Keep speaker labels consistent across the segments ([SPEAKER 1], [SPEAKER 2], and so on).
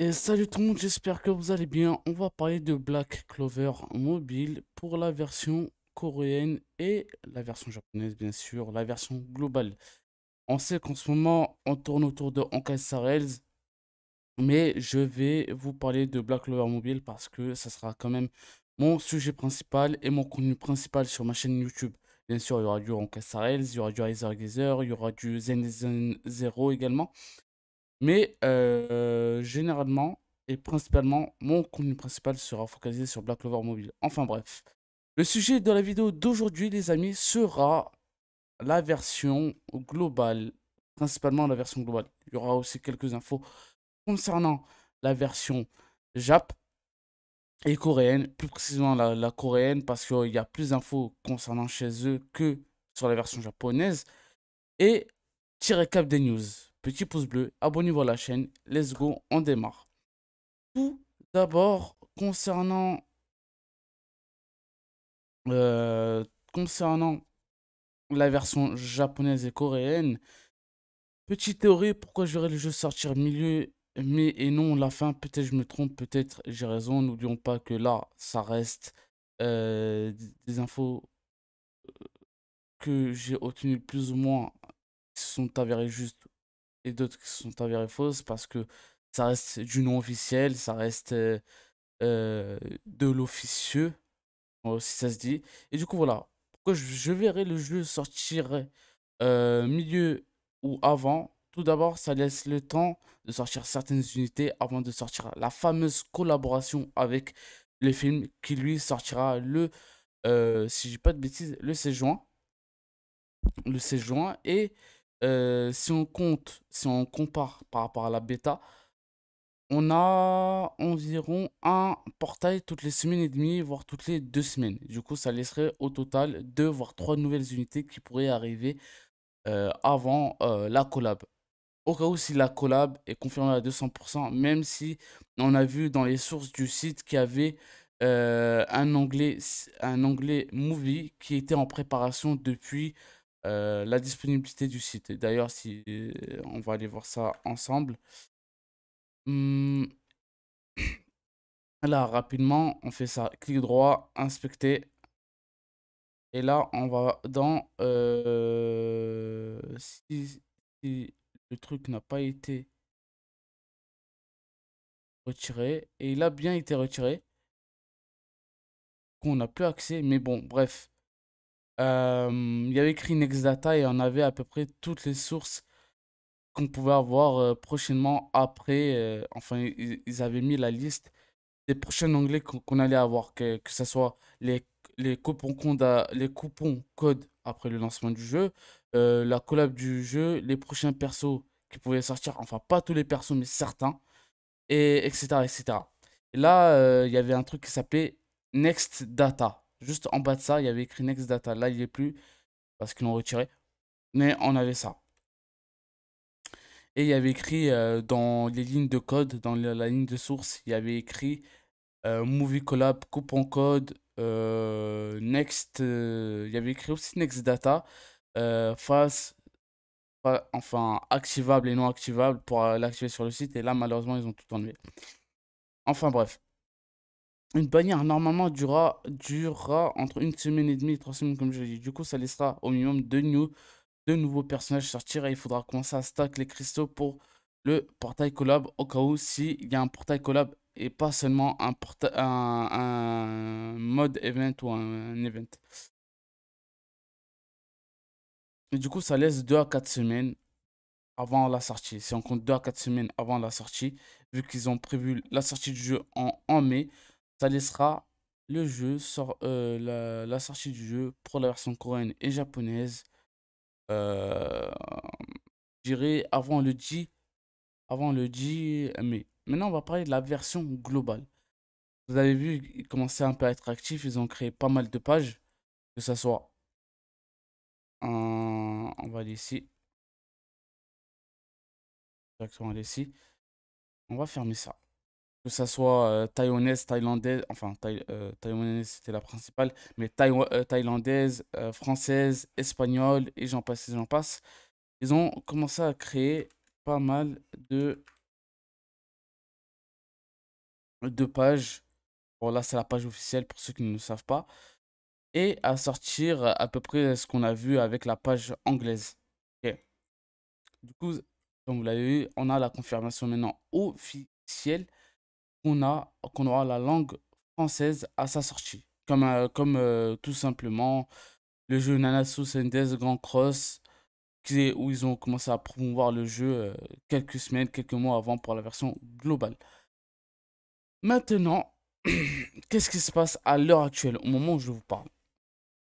[SPEAKER 1] Et salut tout le monde, j'espère que vous allez bien. On va parler de Black Clover mobile pour la version coréenne et la version japonaise bien sûr, la version globale. On sait qu'en ce moment on tourne autour de Honkai mais je vais vous parler de Black Clover mobile parce que ça sera quand même mon sujet principal et mon contenu principal sur ma chaîne YouTube. Bien sûr, il y aura du Honkai Rails, il y aura du Heiser il y aura du Zen Zen Zero également. Mais euh, généralement et principalement, mon contenu principal sera focalisé sur Black Clover Mobile. Enfin bref. Le sujet de la vidéo d'aujourd'hui, les amis, sera la version globale. Principalement la version globale. Il y aura aussi quelques infos concernant la version Jap et coréenne. Plus précisément la, coréenne parce qu'il y a plus d'infos concernant chez eux que sur la version japonaise. Et tirer cap des news petit pouce bleu, abonnez-vous à la chaîne. Let's go, on démarre. Tout d'abord, concernant... Euh, concernant la version japonaise et coréenne, petite théorie, pourquoi j'aurais le jeu sortir milieu mais et non la fin Peut-être je me trompe, peut-être j'ai raison. N'oublions pas que là, ça reste euh, des infos euh, que j'ai obtenues plus ou moins qui se sont avérées juste et d'autres qui sont avérées fausses parce que ça reste du non officiel, ça reste euh, euh, de l'officieux, si ça se dit. Et du coup, voilà. Pourquoi je, verrai le jeu sortir euh, milieu ou avant Tout d'abord, ça laisse le temps de sortir certaines unités avant de sortir la fameuse collaboration avec les films qui lui sortira le, si j'ai pas de bêtises, le 16 juin. Le 16 juin. Et euh, si on compte, si on compare par rapport à la bêta, on a environ un portail toutes les semaines et demie, voire toutes les deux semaines. Du coup, ça laisserait au total deux, voire trois nouvelles unités qui pourraient arriver euh, avant euh, la collab. Au cas où si la collab est confirmée à 200%, même si on a vu dans les sources du site qu'il y avait un, onglet un anglais movie qui était en préparation depuis euh, la disponibilité du site. D'ailleurs, si euh, on va aller voir ça ensemble. Hmm. Là, rapidement, on fait ça. Clic droit, inspecter.
[SPEAKER 2] Et là, on va dans... Euh, si, le truc n'a pas été retiré. Et il a bien été retiré. Qu'on n'a plus
[SPEAKER 1] accès. Mais bon, bref. Euh, il y avait écrit Data et on avait à peu près toutes les sources qu'on pouvait avoir euh, prochainement après. Euh, enfin, ils, avaient mis la liste des prochains onglets qu'on allait avoir, que, que ce soit les, les, coupons conda- les coupons codes après le lancement du jeu, la collab du jeu, les prochains persos qui pouvaient sortir, enfin, pas tous les persos, mais certains, et etc. etc. Et là, il y avait un truc qui s'appelait Next Data. Juste en bas de ça, il y avait écrit Next Data. Là, il n'est est plus parce qu'ils l'ont retiré. Mais on avait ça. Et il y avait écrit euh, dans les lignes de code, dans la, ligne de source, il y avait écrit euh, Movie Collab, coupon code, euh, Next. il y avait écrit aussi Next Data, face, enfin activable et non activable pour l'activer sur le site. Et là, malheureusement, ils ont tout enlevé. Enfin bref une bannière normalement durera, durera entre une semaine et demie et trois semaines comme je l'ai dit. Du coup, ça laissera au minimum deux, deux nouveaux personnages sortir et il faudra commencer à stack les cristaux pour le portail collab au cas où s'il y a un portail collab et pas seulement un, un, mode event ou un, event. du coup, ça laisse 2 à 4 semaines avant la sortie. Si on compte 2 à 4 semaines avant la sortie, vu qu'ils ont prévu la sortie du jeu en mai, ça laissera le jeu sort, euh, la, sortie du jeu pour la version coréenne et japonaise. Euh, je dirais avant le dit avant le dit, mais Maintenant, on va parler de la version globale. Vous avez vu, ils commençaient un peu à être actifs. Ils ont créé pas
[SPEAKER 2] mal de pages. Que ça soit. on va aller ici. aller ici. On va fermer
[SPEAKER 1] ça que ça soit thaïlandaise, enfin thaï, c'était la principale, mais thaï, thaïlandaise, française, espagnole et j'en passe et j'en passe. Ils ont commencé à créer pas mal de, de pages. Bon là c'est la page officielle pour ceux qui ne le savent pas. Et à sortir à peu près ce qu'on a vu avec la page anglaise. Du coup, comme vous l'avez vu, on a la confirmation maintenant
[SPEAKER 2] officielle
[SPEAKER 1] qu'on a, qu'on aura la langue française à sa sortie. Comme, euh, comme euh, tout simplement le jeu Nanatsu Sendez Grand Cross, qui est, où ils ont commencé à promouvoir le jeu euh, quelques semaines, quelques mois avant pour la version globale. Maintenant, qu'est-ce qui se passe à l'heure actuelle, au moment où je vous parle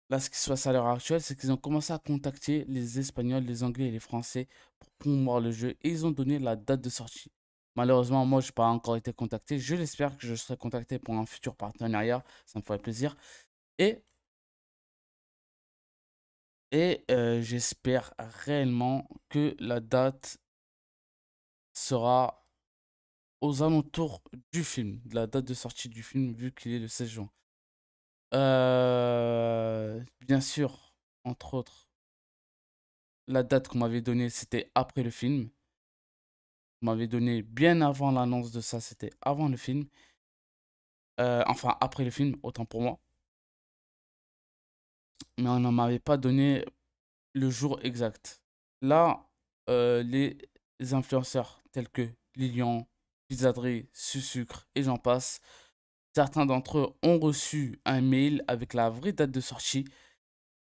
[SPEAKER 1] Là, ce qui se passe à l'heure actuelle, c'est qu'ils ont commencé à contacter les Espagnols, les Anglais et les Français pour promouvoir le jeu et ils ont donné la date de sortie. Malheureusement, moi, je n'ai pas encore été contacté. Je l'espère que je serai contacté pour un futur partenariat. Ça me ferait plaisir.
[SPEAKER 2] Et, euh, j'espère réellement que la date sera aux
[SPEAKER 1] alentours du film, de la date de sortie du film, vu qu'il est le 16 juin. Euh, bien sûr, entre autres, la date qu'on m'avait donnée, c'était après le film m'avait donné bien avant l'annonce de ça, c'était avant le film. Euh, enfin, après le film, autant pour moi. Mais on ne m'avait pas donné le jour exact. Là, euh, les influenceurs tels que Lilian, Pizzadri, Sucre et j'en passe, certains d'entre eux ont reçu un mail avec la vraie date de sortie.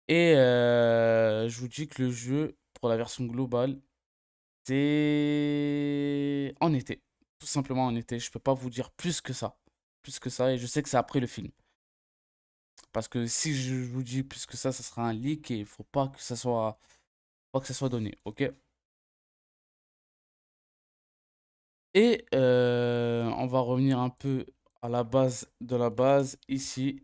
[SPEAKER 1] Et euh, je vous dis que le jeu, pour la version globale, en été. Tout simplement en été. Je peux pas vous dire plus que ça. Plus que ça. Et je sais que c'est après le film. Parce que si je vous dis plus que ça, ça sera un leak et il faut pas que ça soit. Pas que ça soit donné,
[SPEAKER 2] ok? Et euh, on va revenir un peu à la base de la base ici.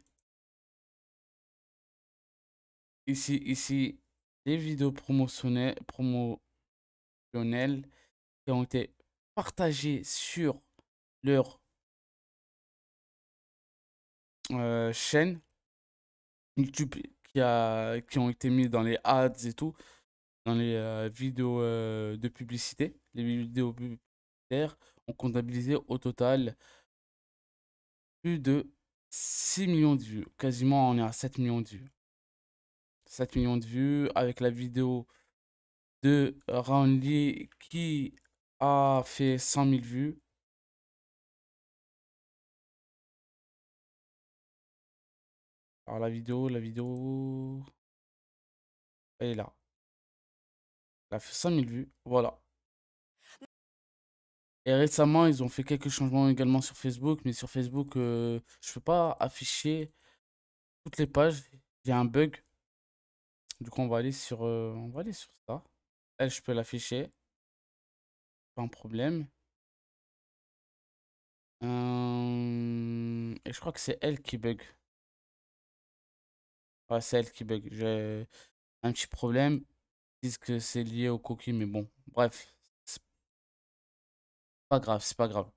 [SPEAKER 1] Ici, ici, les vidéos promotionnelles,
[SPEAKER 2] promo, qui ont été partagés sur leur euh, chaîne YouTube qui, a, qui ont été mis dans les ads et tout, dans les euh,
[SPEAKER 1] vidéos euh, de publicité. Les vidéos publicitaires ont comptabilisé au total plus de 6 millions de vues. Quasiment, on est à 7 millions de vues. 7 millions de vues avec la vidéo
[SPEAKER 2] de qui a fait 100 000 vues. Alors la vidéo, la vidéo, elle est là. Elle a fait 100 000 vues, voilà. Et récemment, ils ont fait quelques
[SPEAKER 1] changements également sur Facebook, mais sur Facebook, euh, je peux pas afficher toutes
[SPEAKER 2] les pages. Il y a un bug. Du coup, on va aller sur, euh, on va aller sur ça. Elle, je peux l'afficher. Pas un problème. Hum, et je crois que c'est elle qui bug.
[SPEAKER 1] c'est elle qui bug. J'ai un petit problème. Ils disent que c'est lié au cookie, mais bon. Bref. Pas grave, c'est pas grave.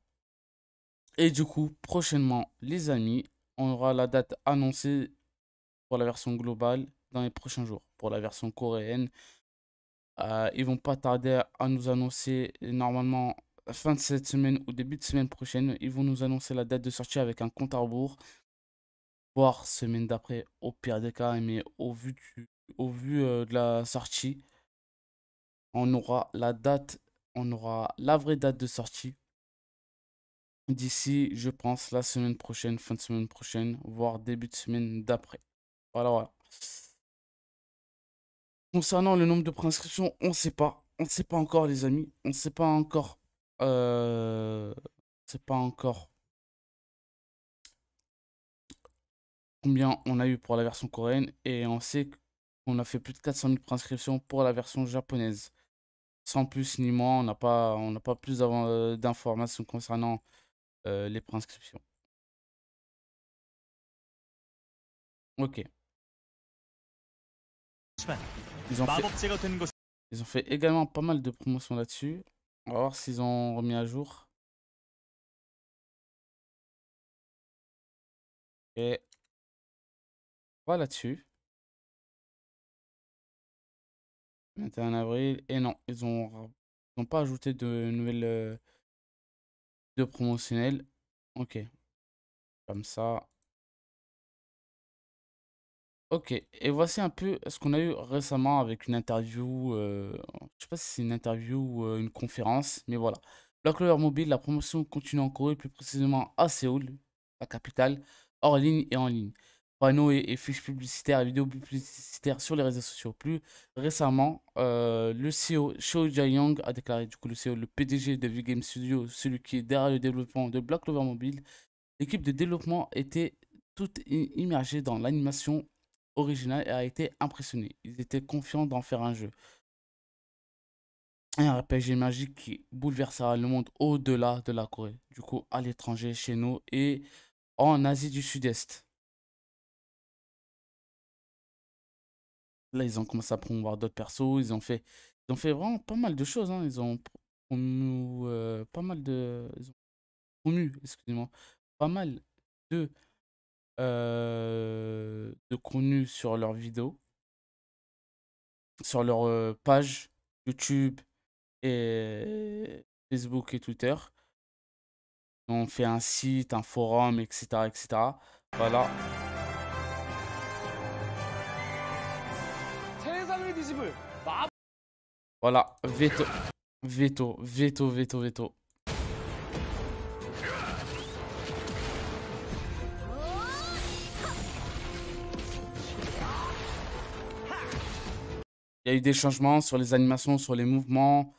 [SPEAKER 1] Et du coup, prochainement, les amis, on aura la date annoncée pour la version globale dans les prochains jours. Pour la version coréenne, euh, ils vont pas tarder à nous annoncer normalement fin de cette semaine ou début de semaine prochaine. Ils vont nous annoncer la date de sortie avec un compte à rebours. Voire semaine d'après au pire des cas. Mais au vu, au vu euh, de la sortie, on aura la date. On aura la vraie date de sortie d'ici, je pense, la semaine prochaine, fin de semaine prochaine, voire début de semaine d'après. Voilà, voilà. Concernant le nombre de préinscriptions, on ne sait pas. On ne sait pas encore, les amis. On ne sait pas encore. Euh... sait pas encore combien on a eu pour la version coréenne et on sait qu'on a fait plus de 400 000 préinscriptions pour la version japonaise.
[SPEAKER 2] Sans plus ni moins, on n'a pas, pas plus euh, d'informations concernant euh, les préinscriptions. Ok. Bah, ils ont, fait... également pas mal de promotions là-dessus. On va voir s'ils ont remis à jour. Et là dessus 21 avril. Et non, ils ont, pas ajouté de nouvelles euh, de promotionnelles. Ok. Comme ça.
[SPEAKER 1] Ok, et voici un peu ce qu'on a eu récemment avec une interview, euh, je sais pas si c'est une interview ou euh, une conférence, mais voilà. Black Clover Mobile, la promotion continue encore Corée, plus précisément à Séoul, la capitale, hors ligne et en ligne. Panneaux et, fiches publicitaires, vidéos publicitaires sur les réseaux sociaux. Plus récemment, euh, le CEO Cho Jae-young a déclaré, du coup le CEO, le PDG de V-Game Studio, celui qui est derrière le développement de Black Clover Mobile, l'équipe de développement était toute immergée dans l'animation original et a été impressionné. Ils étaient confiants d'en faire un jeu. Un RPG magique qui bouleversera le monde au-delà de la Corée, du coup à l'étranger, chez nous et en Asie du Sud-Est. Là, ils ont commencé à promouvoir d'autres persos, ils ont fait, ils ont fait vraiment pas mal de choses. Hein. Ils ont promu euh, pas mal de, ils ont promu, excusez-moi, pas mal de euh, de contenu sur leurs vidéos, sur leur page YouTube et Facebook et Twitter. On fait un site, un forum, etc. etc. Voilà. Voilà, veto, veto, veto, veto, veto. y a eu des changements sur les animations, sur les mouvements,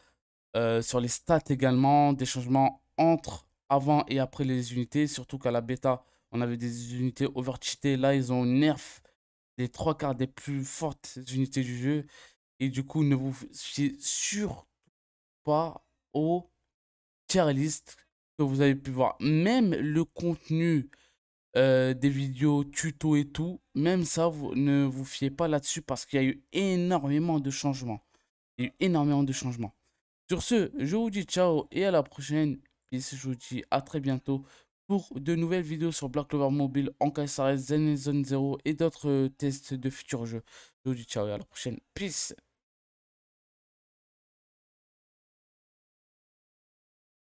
[SPEAKER 1] euh, sur les stats également, des changements entre avant et après les unités, surtout qu'à la bêta, on avait des unités overcheatées. Là, ils ont nerf les trois quarts des plus fortes unités du jeu. Et du coup, ne vous fiez surtout pas aux tier list que vous avez pu voir. Même le contenu euh, des vidéos tuto et tout. Même ça, vous ne vous fiez pas là-dessus parce qu'il y a eu énormément de changements. Il y a eu énormément de changements. Sur ce, je vous dis ciao et à la prochaine. Peace, je vous dis à très bientôt pour de nouvelles vidéos sur Black Clover Mobile, en Zen Zone 0 et d'autres
[SPEAKER 2] euh, tests de futurs jeux. Je vous dis ciao et à la prochaine. Peace